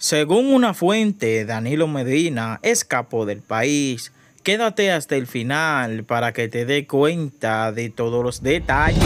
Según una fuente, Danilo Medina escapó del país. Quédate hasta el final para que te dé cuenta de todos los detalles.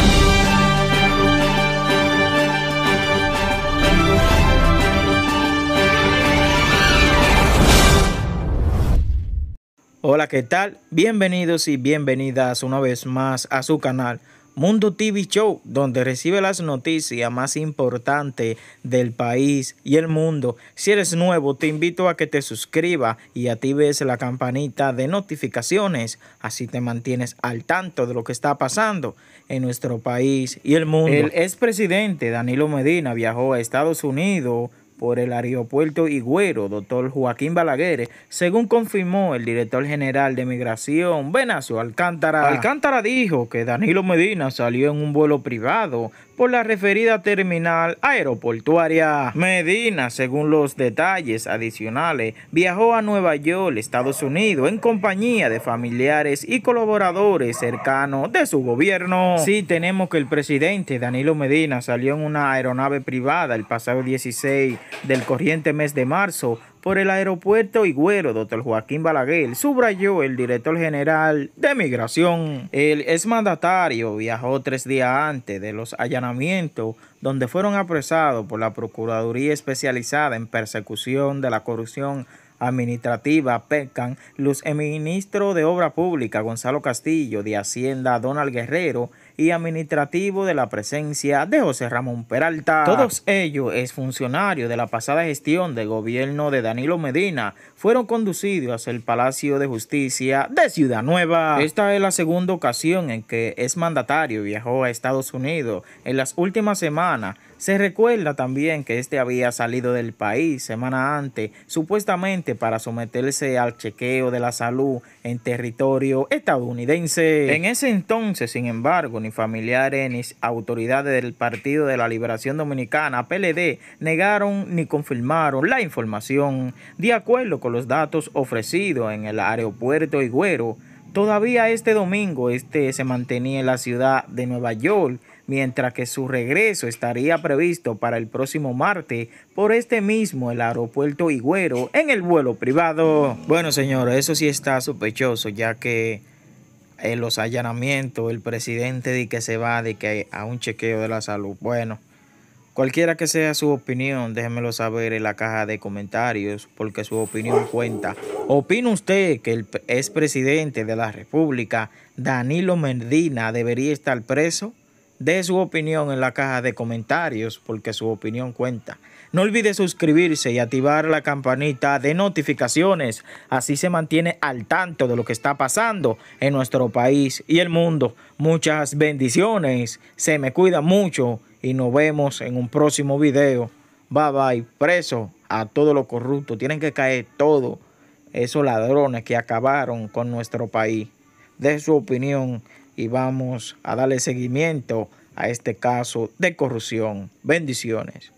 Hola, ¿qué tal? Bienvenidos y bienvenidas una vez más a su canal Mundo TV Show, donde recibe las noticias más importantes del país y el mundo. Si eres nuevo, te invito a que te suscribas y actives la campanita de notificaciones. Así te mantienes al tanto de lo que está pasando en nuestro país y el mundo. El expresidente Danilo Medina viajó a Estados Unidos por el aeropuerto Higüero, doctor Joaquín Balaguer, según confirmó el director general de Migración, Benazo Alcántara. Ah. Alcántara dijo que Danilo Medina salió en un vuelo privado por la referida terminal aeroportuaria. Medina, según los detalles adicionales, viajó a Nueva York, Estados Unidos, en compañía de familiares y colaboradores cercanos de su gobierno. Sí, tenemos que el presidente Danilo Medina salió en una aeronave privada el pasado 16 del corriente mes de marzo por el aeropuerto Higüero, doctor Joaquín Balaguer, subrayó el director general de Migración. El mandatario viajó tres días antes de los allanamientos, donde fueron apresados por la Procuraduría Especializada en Persecución de la Corrupción Administrativa, PECAN, los ministros de Obra Pública, Gonzalo Castillo, de Hacienda, Donald Guerrero, y administrativo de la presencia de José Ramón Peralta. Todos ellos, ex funcionario de la pasada gestión de gobierno de Danilo Medina, fueron conducidos al Palacio de Justicia de Ciudad Nueva. Esta es la segunda ocasión en que es mandatario viajó a Estados Unidos en las últimas semanas se recuerda también que este había salido del país semana antes, supuestamente para someterse al chequeo de la salud en territorio estadounidense. En ese entonces, sin embargo, ni familiares ni autoridades del Partido de la Liberación Dominicana, PLD, negaron ni confirmaron la información. De acuerdo con los datos ofrecidos en el aeropuerto Higüero, Todavía este domingo este se mantenía en la ciudad de Nueva York mientras que su regreso estaría previsto para el próximo martes por este mismo el aeropuerto Higüero en el vuelo privado. Bueno, señor, eso sí está sospechoso, ya que en eh, los allanamientos, el presidente dice que se va de que a un chequeo de la salud. Bueno, cualquiera que sea su opinión, déjenmelo saber en la caja de comentarios, porque su opinión cuenta. ¿Opina usted que el expresidente de la República, Danilo Medina, debería estar preso? de su opinión en la caja de comentarios porque su opinión cuenta. No olvide suscribirse y activar la campanita de notificaciones, así se mantiene al tanto de lo que está pasando en nuestro país y el mundo. Muchas bendiciones, se me cuida mucho y nos vemos en un próximo video. Bye bye, preso a todo lo corrupto, tienen que caer todos esos ladrones que acabaron con nuestro país. De su opinión y vamos a darle seguimiento a este caso de corrupción. Bendiciones.